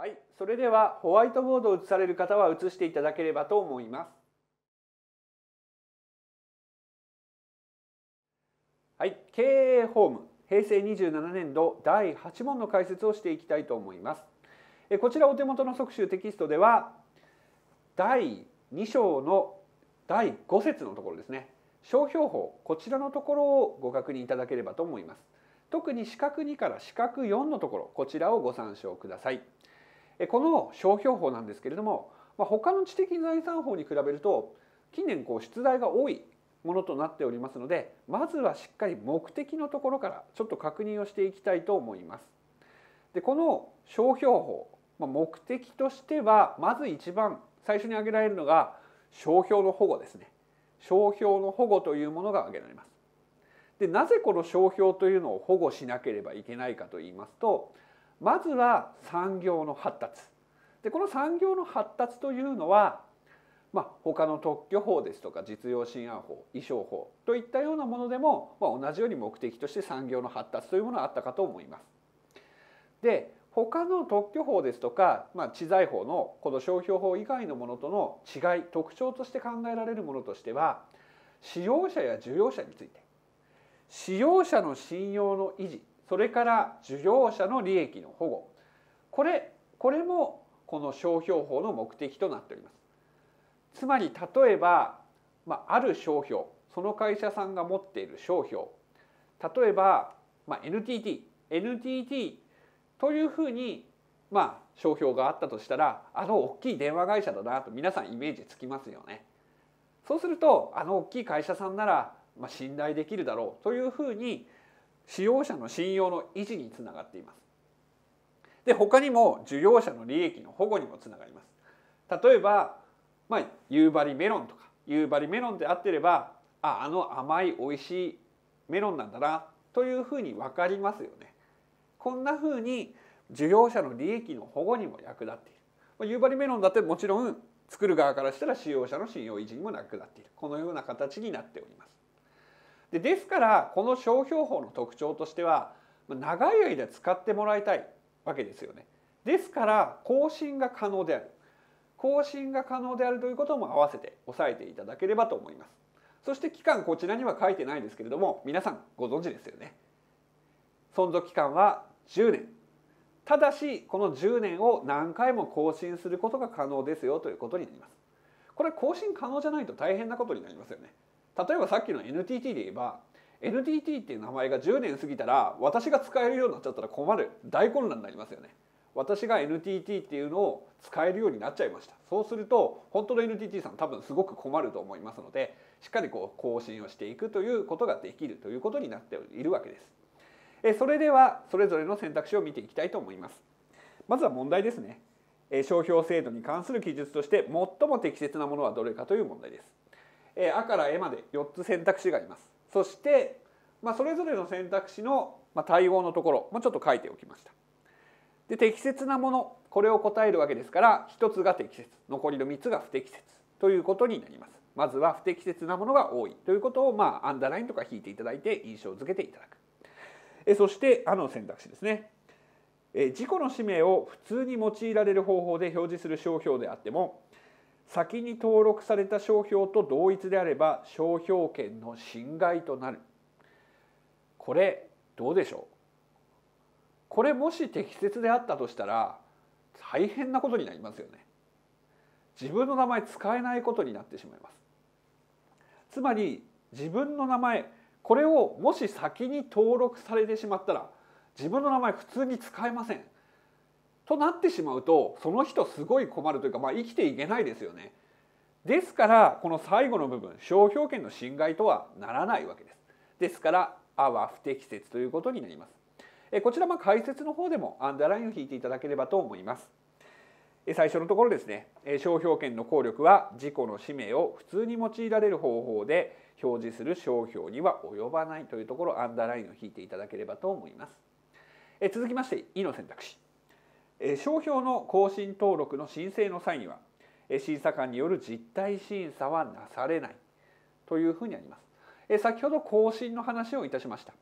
はい、それではホワイトボードを写される方は写していただければと思います。はい、経営ホーム平成27年度第8問の解説をしていきたいと思います。えこちらお手元の速習テキストでは第2章の第5節のところですね商標法こちらのところをご確認いただければと思います。特に四角2から四角4のところこちらをご参照ください。この商標法なんですけれども、まあ、他の知的財産法に比べると近年こう出題が多いものとなっておりますのでまずはしっかり目的のところからちょっと確認をしていきたいと思います。でこの商標法、まあ、目的としてはまず一番最初に挙げられるのが商標の保護ですね。商標の保護というものが挙げられます。でなぜこの商標というのを保護しなければいけないかと言いますとまずは産業の発達でこの産業の発達というのは、まあ、他の特許法ですとか実用新案法衣装法といったようなものでも、まあ、同じように目的として産業の発達というものがあったかと思います。で他の特許法ですとか、まあ、知財法のこの商標法以外のものとの違い特徴として考えられるものとしては使用者や需要者について使用者の信用の維持それから受領者の利益の保護これこれもこの商標法の目的となっておりますつまり例えば、まあ、ある商標その会社さんが持っている商標例えば、まあ NTT、NTT NTT というふうにまあ商標があったとしたらあの大きい電話会社だなと皆さんイメージつきますよねそうするとあの大きい会社さんなら、まあ、信頼できるだろうというふうに使用者の信用の維持につながっていますで他にも事業者の利益の保護にもつながります例えば、まあ、夕張メロンとか夕張メロンであってればああの甘い美味しいメロンなんだなというふうに分かりますよねこんなふうに事業者の利益の保護にも役立っている、まあ、夕張メロンだってもちろん作る側からしたら使用者の信用維持にも役立っているこのような形になっておりますでですからこの商標法の特徴としては長い間使ってもらいたいわけですよね。ですから更新が可能である更新が可能であるということも併せて押さえていただければと思います。そして期間こちらには書いてないんですけれども皆さんご存知ですよね。存続期間は10年ただしこの10年を何回も更新することが可能ですよということになります。これ更新可能じゃないと大変なことになりますよね。例えばさっきの NTT で言えば NTT っていう名前が10年過ぎたら私が使えるようになっちゃったら困る大混乱になりますよね私が NTT っていうのを使えるようになっちゃいましたそうすると本当の NTT さん多分すごく困ると思いますのでしっかりこう更新をしていくということができるということになっているわけですえそれではそれぞれの選択肢を見ていきたいと思いますまずは問題ですね商標制度に関する記述として最も適切なものはどれかという問題ですえー、あからえまで4つ選択肢があります。そして、まあ、それぞれの選択肢のまあ、対応のところもちょっと書いておきました。で適切なものこれを答えるわけですから1つが適切残りの3つが不適切ということになります。まずは不適切なものが多いということを、まあ、アンダーラインとか引いていただいて印象づけていただく。えそしてあの選択肢ですね。え自己の氏名を普通に用いられる方法で表示する商標であっても先に登録された商標と同一であれば商標権の侵害となるこれどうでしょうこれもし適切であったとしたら大変なことになりますよね自分の名前使えないことになってしまいますつまり自分の名前これをもし先に登録されてしまったら自分の名前普通に使えませんとなってしまうとその人すごい困るというか、まあ、生きていけないですよね。ですからこの最後の部分商標権の侵害とはならないわけです。ですから「あ」は不適切ということになります。こちらも解説の方でもアンダーラインを引いていただければと思います。最初のところですね商標権の効力は自己の氏名を普通に用いられる方法で表示する商標には及ばないというところアンダーラインを引いていただければと思います。続きまして「い」の選択肢。商標の更新登録の申請の際には審査官による実態審査はなされないというふうにあります先ほど更新の話をいたしました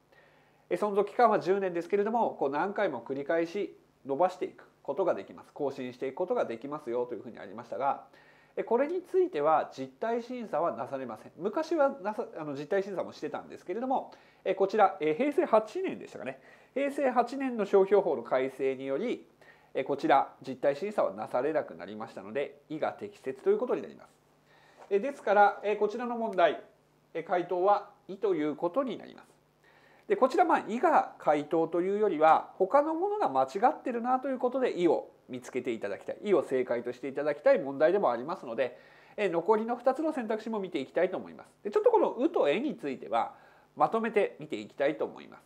存続期間は10年ですけれどもこう何回も繰り返し伸ばしていくことができます更新していくことができますよというふうにありましたがこれについては実態審査はなされません昔はなさあの実態審査もしてたんですけれどもこちら平成8年でしたかね平成8年の商標法の改正によりこちら実態審査はなされなくなりましたので「い」が適切ということになります。ですからこちらの問題回答は「い」ということになります。でこちらまあ「い」が回答というよりは他のものが間違ってるなということで「意を見つけていただきたい「い」を正解としていただきたい問題でもありますので残りの2つの選択肢も見ていきたいと思います。でちょっとこの「う」と「え」についてはまとめて見ていきたいと思います。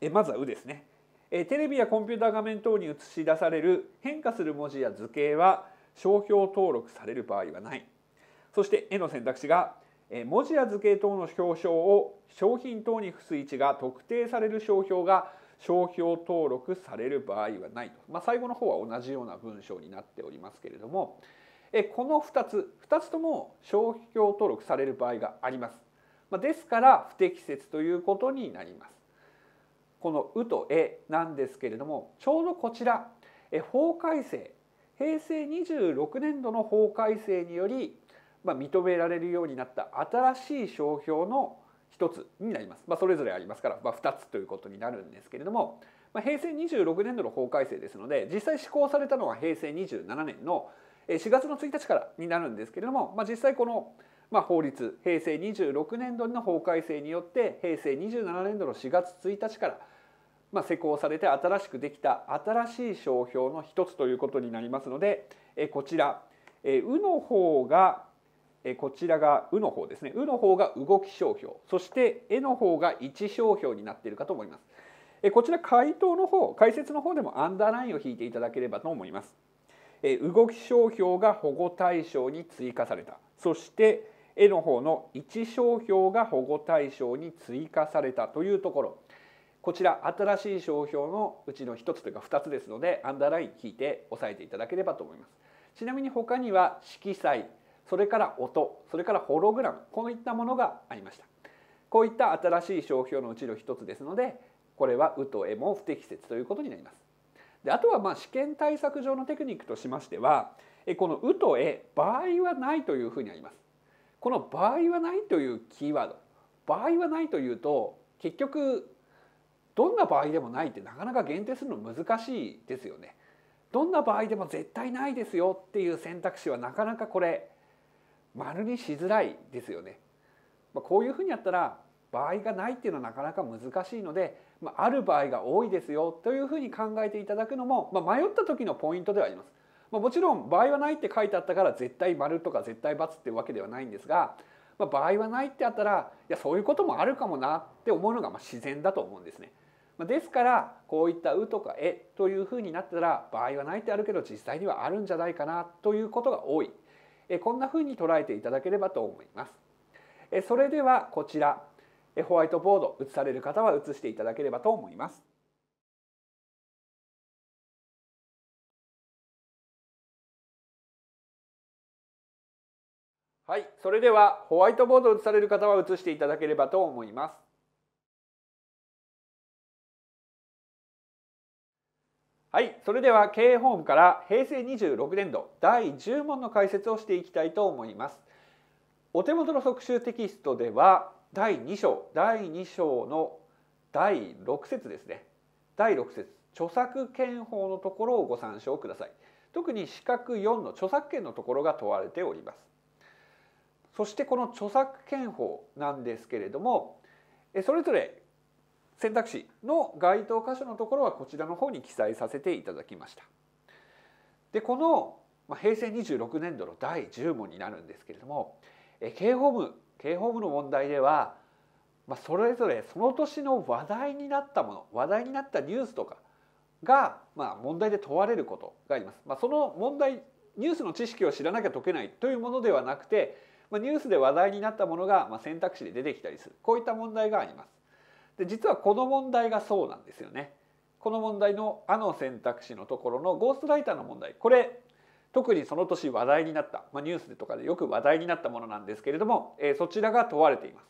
えまずは「う」ですね。えテレビやコンピューター画面等に映し出される変化する文字や図形は商標登録される場合はないそして絵の選択肢が文字や図形等の表彰を商品等に付す位置が特定される商標が商標登録される場合はないと、まあ、最後の方は同じような文章になっておりますけれどもこの2つ2つとも商標登録される場合があります、まあ、ですから不適切ということになりますこの「う」と「え」なんですけれどもちょうどこちら法改正平成26年度の法改正により、まあ、認められるようになった新しい商標の一つになります、まあ、それぞれありますから、まあ、2つということになるんですけれども、まあ、平成26年度の法改正ですので実際施行されたのは平成27年の4月の1日からになるんですけれども、まあ、実際この「まあ、法律平成26年度の法改正によって平成27年度の4月1日から、まあ、施行されて新しくできた新しい商標の一つということになりますのでこちら「う」の方がこちらが「う」の方ですね「う」の方が動き商標そして「え」の方が置商標になっているかと思います。こちら回答の方解説の方でもアンダーラインを引いていただければと思います。動き商標が保護対象に追加されたそして絵の方の1商標が保護対象に追加されたというところこちら新しい商標のうちの1つというか2つですのでアンダーライン引いて押さえていただければと思います。ちなみに他には色彩それから音それからホログラムこういったものがありましたこういった新しい商標のうちの1つですのでこれは「う」と「え」も不適切ということになります。であとはまあ試験対策上のテクニックとしましてはこの「う」と「え」場合はないというふうにあります。この場合はないというキーワード場合はないというと結局どんな場合でもないってなかなか限定するの難しいですよね。どんな場合でも絶対ないですよっていう選択肢はなかなかこれ丸にしづらいですよね。まあ、こういうふうにやったら場合がないっていうのはなかなか難しいので、まあ、ある場合が多いですよというふうに考えていただくのも、まあ、迷った時のポイントではあります。まあ、もちろん場合はないって書いてあったから絶対丸とか絶対×っていうわけではないんですが、まあ、場合はないってあったらいやそういうこともあるかもなって思うのがまあ自然だと思うんですね。ですからこういった「う」とか「え」というふうになったら場合はないってあるけど実際にはあるんじゃないかなということが多いこんなふうに捉えていただければと思います。それではこちらホワイトボード写される方は写していただければと思います。はい、それではホワイトボードを映される方は映していただければと思います。はい、それでは経営ホームから平成26年度第10問の解説をしていきたいと思います。お手元の速習テキストでは第2章第2章の第6節ですね第6節著作権法のところをご参照ください。特に四角4の著作権のところが問われております。そしてこの著作権法なんですけれどもそれぞれ選択肢の該当箇所のところはこちらの方に記載させていただきました。でこの平成26年度の第10問になるんですけれども刑法部刑法部の問題ではそれぞれその年の話題になったもの話題になったニュースとかが問題で問われることがあります。その問題ニュースの知識を知らなきゃ解けないというものではなくてまあ、ニュースで話題になったものが、まあ、選択肢で出てきたりするこういった問題があります。で実はこの問題がそうなんですよね。この問題の「あ」の選択肢のところのゴーストライターの問題これ特にその年話題になった、まあ、ニュースとかでよく話題になったものなんですけれども、えー、そちらが問われています。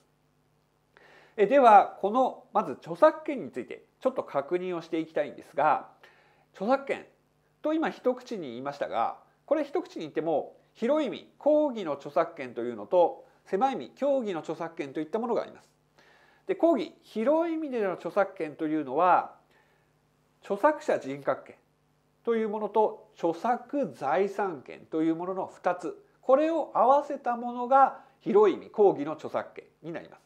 えではこのまず著作権についてちょっと確認をしていきたいんですが著作権と今一口に言いましたがこれ一口に言っても広い意味講義の著作権というのと狭い意味教義の著作権といったものがあります。で講義広い意味での著作権というのは著作者人格権というものと著作財産権というものの2つこれを合わせたものが広い意味講義の著作権になります。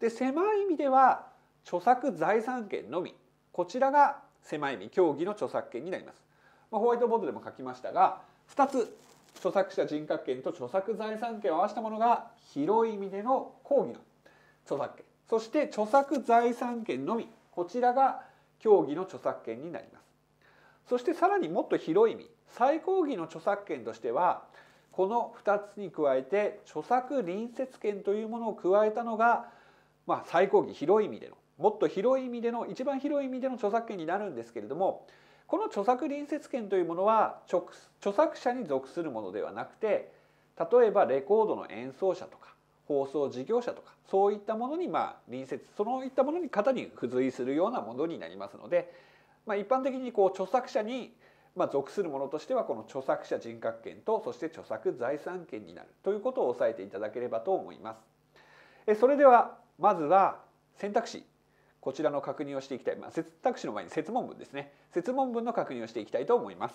で狭い意味では著作財産権のみこちらが狭い意味教義の著作権になります。まあ、ホワイトボードでも書きましたが2つ著作者人格権と著作財産権を合わせたものが広い意味での抗義の著作権そして著作財産権のみこちらが協議の著作権になりますそしてさらにもっと広い意味最高義の著作権としてはこの2つに加えて著作隣接権というものを加えたのが、まあ、最高義広い意味でのもっと広い意味での一番広い意味での著作権になるんですけれどもこの著作隣接権というものは著作者に属するものではなくて例えばレコードの演奏者とか放送事業者とかそういったものにまあ隣接そういったものに型に付随するようなものになりますので、まあ、一般的にこう著作者にまあ、属するものとしてはこの著作者人格権とそして著作財産権になるということを押さえていただければと思います。それではまずは選択肢こちらの確認をしていきたい、まあ、選択肢の前に説問文ですね説問文の確認をしていきたいと思います、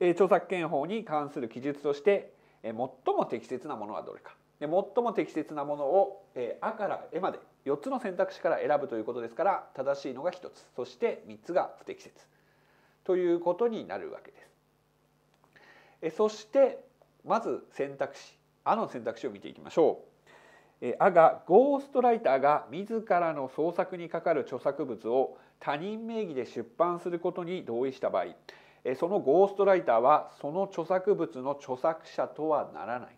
えー、著作権法に関する記述として、えー、最も適切なものはどれかで最も適切なものを、えー、あからえまで4つの選択肢から選ぶということですから正しいのが1つそして3つが不適切ということになるわけですえそしてまず選択肢「あ」の選択肢を見ていきましょう。あがゴーストライターが自らの創作にかかる著作物を他人名義で出版することに同意した場合そのゴーストライターはその著作物の著作者とはならない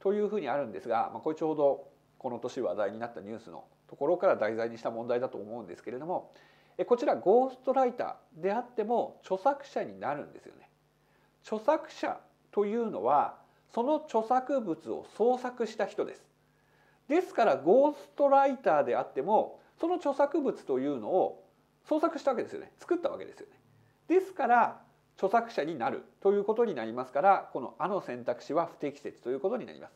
というふうにあるんですが、まあ、これちょうどこの年話題になったニュースのところから題材にした問題だと思うんですけれどもこちらゴーストライターであっても著作者になるんですよね。著作者というのはその著作物を創作した人です。ですからゴーストライターであってもその著作物というのを創作したわけですよね作ったわけですよね。ですから著作者になるということになりますからこの「あ」の選択肢は不適切ということになります。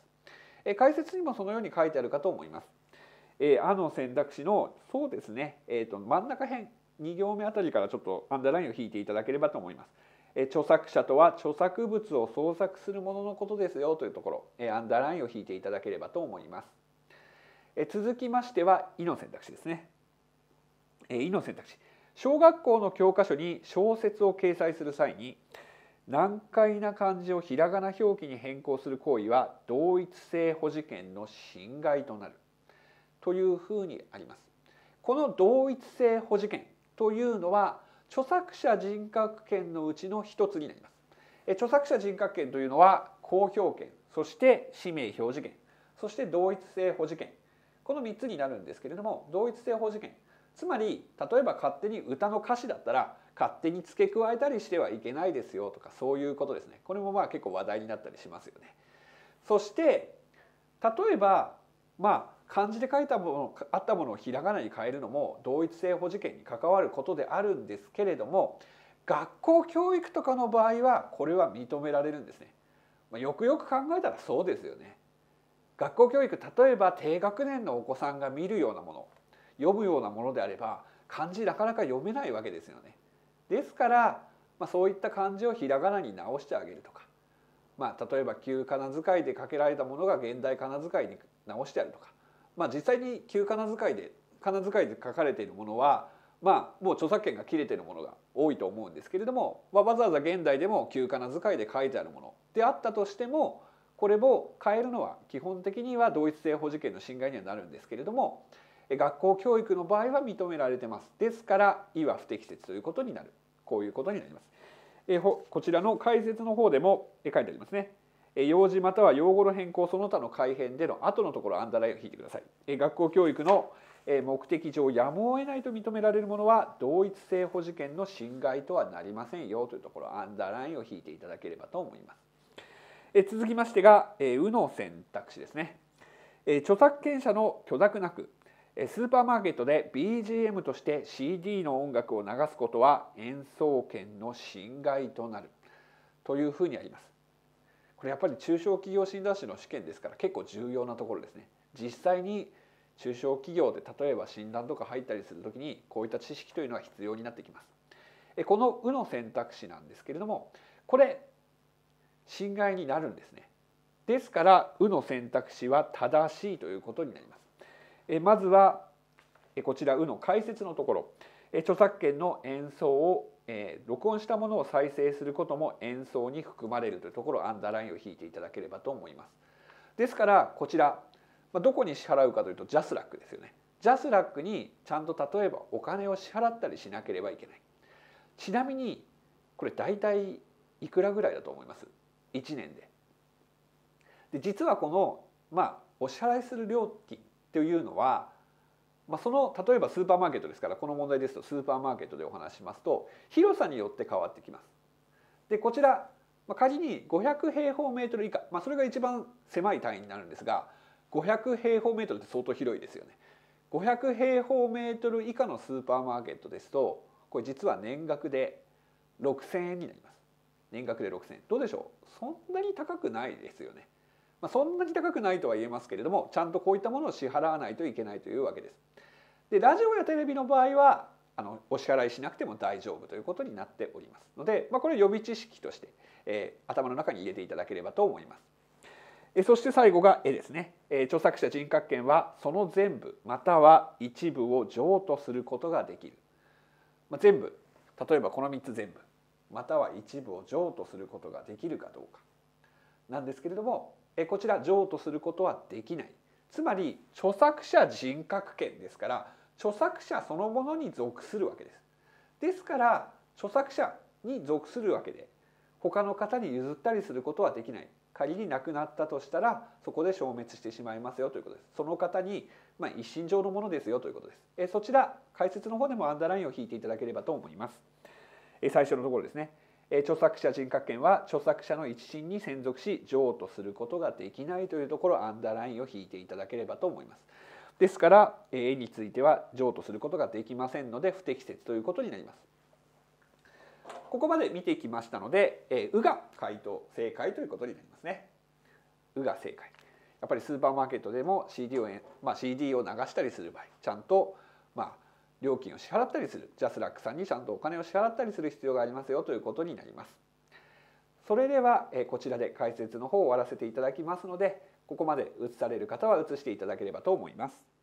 え解説にもそのように書いてあるかと思います。えあ」の選択肢のそうですね、えーと、真ん中辺2行目あたりからちょっとアンダーラインを引いていただければと思います。え著作者とは著作物を創作するもののことですよというところ、えアンダーラインを引いていただければと思います。続きましては「い」の選択肢ですね。えー、の選択肢小学校の教科書に小説を掲載する際に難解な漢字をひらがな表記に変更する行為は同一性保持権の侵害となるというふうにあります。この同一性保持権というのは著作者人格権のうちの一つになります。著作者人格権というのは公表権そして氏名表示権そして同一性保持権この3つになるんですけれども同一性保持権つまり例えば勝手に歌の歌詞だったら勝手に付け加えたりしてはいけないですよとかそういうことですねこれもまあ結構話題になったりしますよね。そして例えばまあ漢字で書いたものあったものをひらがなに変えるのも同一性保持権に関わることであるんですけれども学校教育とかの場合はこれは認められるんですね。まあ、よくよく考えたらそうですよね。学校教育例えば低学年のお子さんが見るようなもの読むようなものであれば漢字なかなか読めないわけですよね。ですから、まあ、そういった漢字をひらがなに直してあげるとか、まあ、例えば旧仮名遣いでかけられたものが現代仮名遣いに直してあるとか、まあ、実際に旧仮名遣いで仮名遣いで書かれているものは、まあ、もう著作権が切れているものが多いと思うんですけれども、まあ、わざわざ現代でも旧仮名遣いで書いてあるものであったとしてもこれを変えるのは基本的には同一性保持権の侵害にはなるんですけれども学校教育の場合は認められてますですから「い」は不適切ということになるこういうことになりますえこちらの解説の方でも書いてありますね用事または用語の変更その他の改変での後のところアンダーラインを引いてください学校教育の目的上やむを得ないと認められるものは同一性保持権の侵害とはなりませんよというところアンダーラインを引いていただければと思いますえ続きましてが、えー、の選択肢ですね、え著作権者の許諾なくスーパーマーケットで BGM として CD の音楽を流すことは演奏権の侵害となるというふうにあります。これやっぱり中小企業診断士の試験ですから結構重要なところですね。実際に中小企業で例えば診断とか入ったりする時にこういった知識というのは必要になってきます。この「う」の選択肢なんですけれどもこれ侵害になるんですね。ですから「う」の選択肢は正しいということになります。えまずはこちら「う」の解説のところ著作権の演奏をえ録音したものを再生することも演奏に含まれるというところアンダーラインを引いていただければと思います。ですからこちら、まどこに支払うかというとジャスラックですよね。ジャスラックにちゃんと例えばお金を支払ったりしなければいけない。ちなみにこれ大体いくらぐらいだと思います1年で。で実はこの、まあ、お支払いする料金というのは、まあ、その例えばスーパーマーケットですからこの問題ですとスーパーマーケットでお話しますと広さによって変わってきます。でこちら、まあ、仮に500平方メートル以下、まあ、それが一番狭い単位になるんですが500平方メートルって相当広いですよね。500平方メートル以下のスーパーマーケットですとこれ実は年額で6 0円になります。年額で6000円どうでしょうそんなに高くないですよね、まあ、そんなに高くないとは言えますけれどもちゃんとこういったものを支払わないといけないというわけですでラジオやテレビの場合はあのお支払いしなくても大丈夫ということになっておりますので、まあ、これ予備知識として、えー、頭の中に入れていただければと思います。えそして最後が絵ですね、え著作者人格権はその全部または一部を譲渡することができる、まあ、全部例えばこの3つ全部または一部を譲渡することができるかどうかなんですけれどもこちら譲渡することはできないつまり著作者人格権ですから著作者そのものに属するわけです。ですから著作者に属するわけで他の方に譲ったりすることはできない仮になくなったとしたらそこで消滅してしまいますよということですその方に、まあ、一身上のものですよということですえそちら解説の方でもアンダーラインを引いていただければと思います。最初のところですね著作者人格権は著作者の一身に専属し譲渡することができないというところアンダーラインを引いていただければと思います。ですから絵については譲渡することができませんので不適切ということになります。ここまで見てきましたので「う」が回答正解ということになりますね。うが正解やっぱりスーパーマーケットでも CD を,、まあ、CD を流したりする場合ちゃんとまあ料金を支払ったりするジャスラックさんにちゃんとお金を支払ったりする必要がありますよということになります。それではこちらで解説の方を終わらせていただきますのでここまで移される方は移していただければと思います。